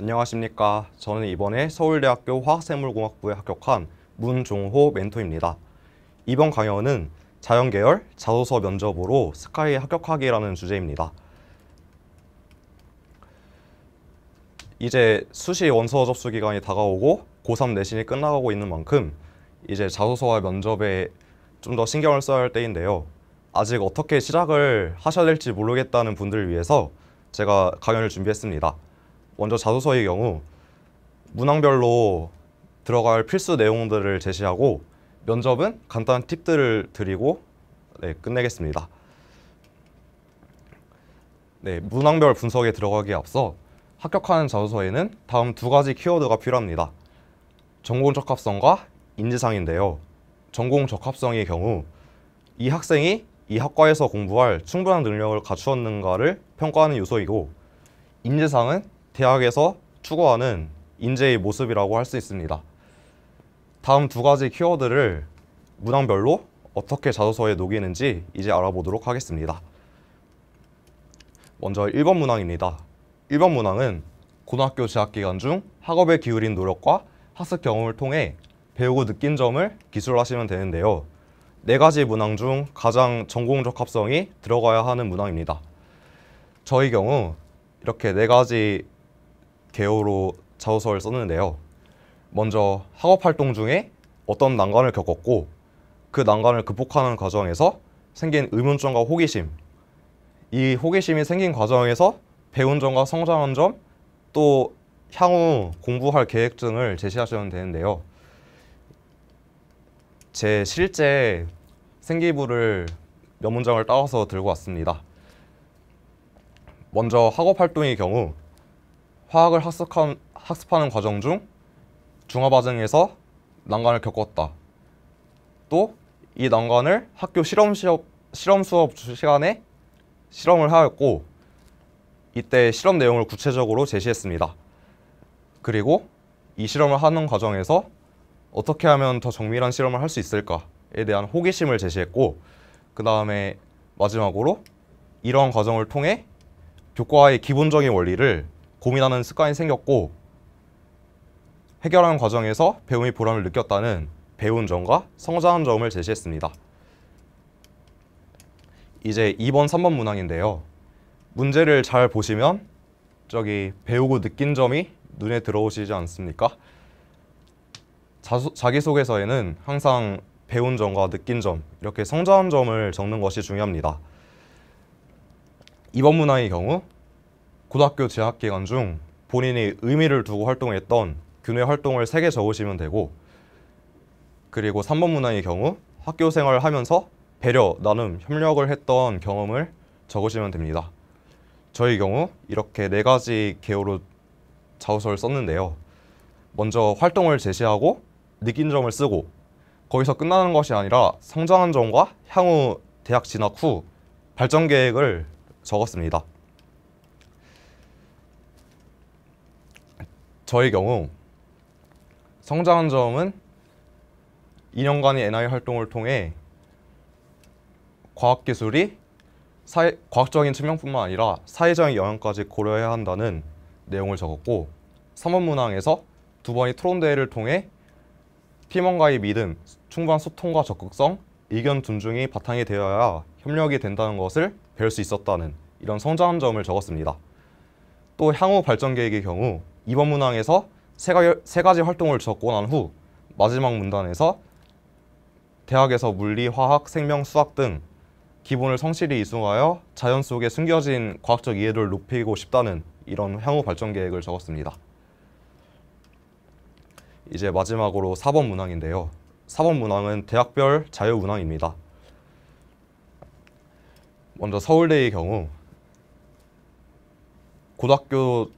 안녕하십니까. 저는 이번에 서울대학교 화학생물공학부에 합격한 문종호 멘토입니다. 이번 강연은 자연계열 자소서 면접으로 스카이에 합격하기라는 주제입니다. 이제 수시 원서 접수 기간이 다가오고 고3 내신이 끝나가고 있는 만큼 이제 자소서와 면접에 좀 더 신경을 써야 할 때인데요. 아직 어떻게 시작을 하셔야 될지 모르겠다는 분들을 위해서 제가 강연을 준비했습니다. 먼저 자소서의 경우 문항별로 들어갈 필수 내용들을 제시하고 면접은 간단한 팁들을 드리고 네, 끝내겠습니다. 네, 문항별 분석에 들어가기에 앞서 합격하는 자소서에는 다음 두 가지 키워드가 필요합니다. 전공 적합성과 인지상인데요. 전공 적합성의 경우 이 학생이 이 학과에서 공부할 충분한 능력을 갖추었는가를 평가하는 요소이고 인재상은 대학에서 추구하는 인재의 모습이라고 할 수 있습니다. 다음 두 가지 키워드를 문항별로 어떻게 자소서에 녹이는지 이제 알아보도록 하겠습니다. 먼저 1번 문항입니다. 1번 문항은 고등학교 재학기간 중 학업에 기울인 노력과 학습 경험을 통해 배우고 느낀 점을 기술하시면 되는데요. 네 가지 문항 중 가장 전공적 합성이 들어가야 하는 문항입니다. 저희 경우 이렇게 네 가지 개요로 자소서를 썼는데요. 먼저 학업 활동 중에 어떤 난관을 겪었고 그 난관을 극복하는 과정에서 생긴 의문점과 호기심 이 호기심이 생긴 과정에서 배운 점과 성장한 점 또 향후 공부할 계획 등을 제시하시면 되는데요. 제 실제 생기부를 몇 문장을 따와서 들고 왔습니다. 먼저 학업 활동의 경우 화학을 학습한, 학습하는 과정 중중화과정에서 난관을 겪었다. 또 이 난관을 학교 실험 시업 실험 수업 시간에 실험을 하였고 이때 실험 내용을 구체적으로 제시했습니다. 그리고 이 실험을 하는 과정에서 어떻게 하면 더 정밀한 실험을 할 수 있을까에 대한 호기심을 제시했고 그 다음에 마지막으로 이런 과정을 통해 교과의 기본적인 원리를 고민하는 습관이 생겼고 해결하는 과정에서 배움이 보람을 느꼈다는 배운 점과 성장한 점을 제시했습니다. 이제 2번, 3번 문항인데요. 문제를 잘 보시면 저기 배우고 느낀 점이 눈에 들어오시지 않습니까? 자수, 자기소개서에는 항상 배운 점과 느낀 점, 이렇게 성장한 점을 적는 것이 중요합니다. 2번 문항의 경우 고등학교 재학 기간 중 본인이 의미를 두고 활동했던 교내 활동을 세 개 적으시면 되고 그리고 3번 문항의 경우 학교 생활을 하면서 배려, 나눔, 협력을 했던 경험을 적으시면 됩니다. 저희 경우 이렇게 네 가지 개요로 자소서를 썼는데요. 먼저 활동을 제시하고 느낀 점을 쓰고 거기서 끝나는 것이 아니라 성장한 점과 향후 대학 진학 후 발전 계획을 적었습니다. 저의 경우 성장한점은 2년간의 NI 활동을 통해 과학기술이 사회, 과학적인 측면뿐만 아니라 사회적인 영향까지 고려해야 한다는 내용을 적었고 3원문항에서두 번이 토론대회를 통해 팀원과의 믿음, 충분한 소통과 적극성, 의견 존중이 바탕이 되어야 협력이 된다는 것을 배울 수 있었다는 이런 성장한 점을 적었습니다. 또 향후 발전 계획의 경우 이번 문항에서 세, 가, 세 가지 활동을 적고 난 후 마지막 문단에서 대학에서 물리, 화학, 생명, 수학 등 기본을 성실히 이수하여 자연 속에 숨겨진 과학적 이해를 높이고 싶다는 이런 향후 발전 계획을 적었습니다. 이제 마지막으로 4번 문항인데요. 4번 문항은 대학별 자유 문항입니다. 먼저 서울대의 경우 고등학교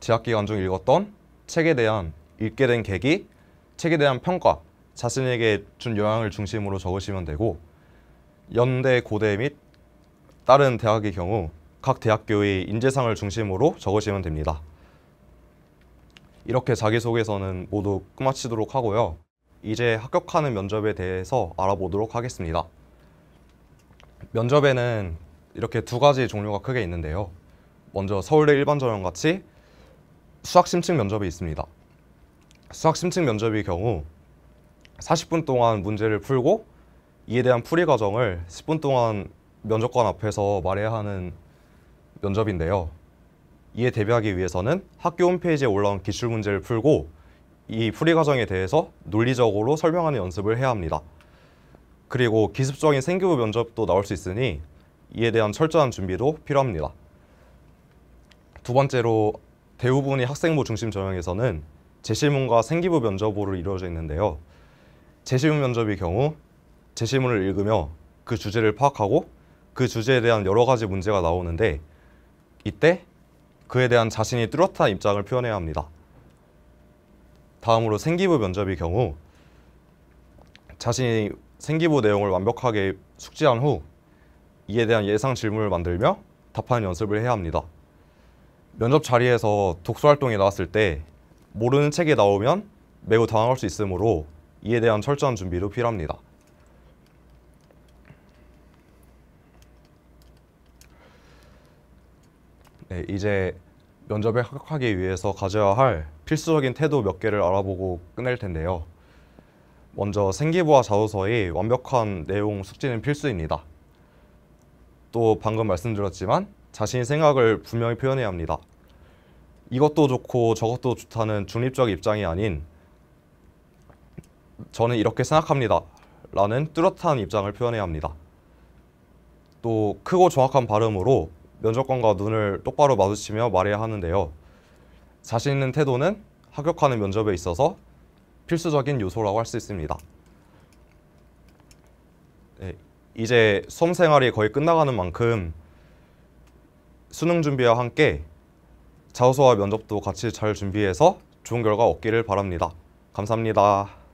재학 기간 중 읽었던 책에 대한 읽게 된 계기, 책에 대한 평가, 자신에게 준 영향을 중심으로 적으시면 되고 연대, 고대 및 다른 대학의 경우 각 대학교의 인재상을 중심으로 적으시면 됩니다. 이렇게 자기소개서는 모두 끝마치도록 하고요. 이제 합격하는 면접에 대해서 알아보도록 하겠습니다. 면접에는 이렇게 두 가지 종류가 크게 있는데요. 먼저 서울대 일반 전형같이 수학심층 면접이 있습니다. 수학심층 면접의 경우 40분 동안 문제를 풀고 이에 대한 풀이 과정을 10분 동안 면접관 앞에서 말해야 하는 면접인데요. 이에 대비하기 위해서는 학교 홈페이지에 올라온 기출 문제를 풀고 이 풀이 과정에 대해서 논리적으로 설명하는 연습을 해야 합니다. 그리고 기습적인 생교부 면접도 나올 수 있으니 이에 대한 철저한 준비도 필요합니다. 두 번째로 대부분의 학생부 중심 전형에서는 제시문과 생기부 면접으로 이루어져 있는데요. 제시문 면접의 경우 제시문을 읽으며 그 주제를 파악하고 그 주제에 대한 여러 가지 문제가 나오는데 이때 그에 대한 자신이 뚜렷한 입장을 표현해야 합니다. 다음으로 생기부 면접의 경우 자신이 생기부 내용을 완벽하게 숙지한 후 이에 대한 예상 질문을 만들며 답하는 연습을 해야 합니다. 면접 자리에서 독서 활동이 나왔을 때 모르는 책이 나오면 매우 당황할 수 있으므로 이에 대한 철저한 준비도 필요합니다. 네, 이제 면접에 합격하기 위해서 가져야 할 필수적인 태도 몇 개를 알아보고 끝낼 텐데요. 먼저 생기부와 자소서의 완벽한 내용 숙지는 필수입니다. 또 방금 말씀드렸지만 자신의 생각을 분명히 표현해야 합니다. 이것도 좋고 저것도 좋다는 중립적 입장이 아닌 저는 이렇게 생각합니다. 라는 뚜렷한 입장을 표현해야 합니다. 또 크고 정확한 발음으로 면접관과 눈을 똑바로 마주치며 말해야 하는데요. 자신 있는 태도는 합격하는 면접에 있어서 필수적인 요소라고 할 수 있습니다. 네, 이제 수험생활이 거의 끝나가는 만큼 수능 준비와 함께 자소서와 면접도 같이 잘 준비해서 좋은 결과 얻기를 바랍니다. 감사합니다.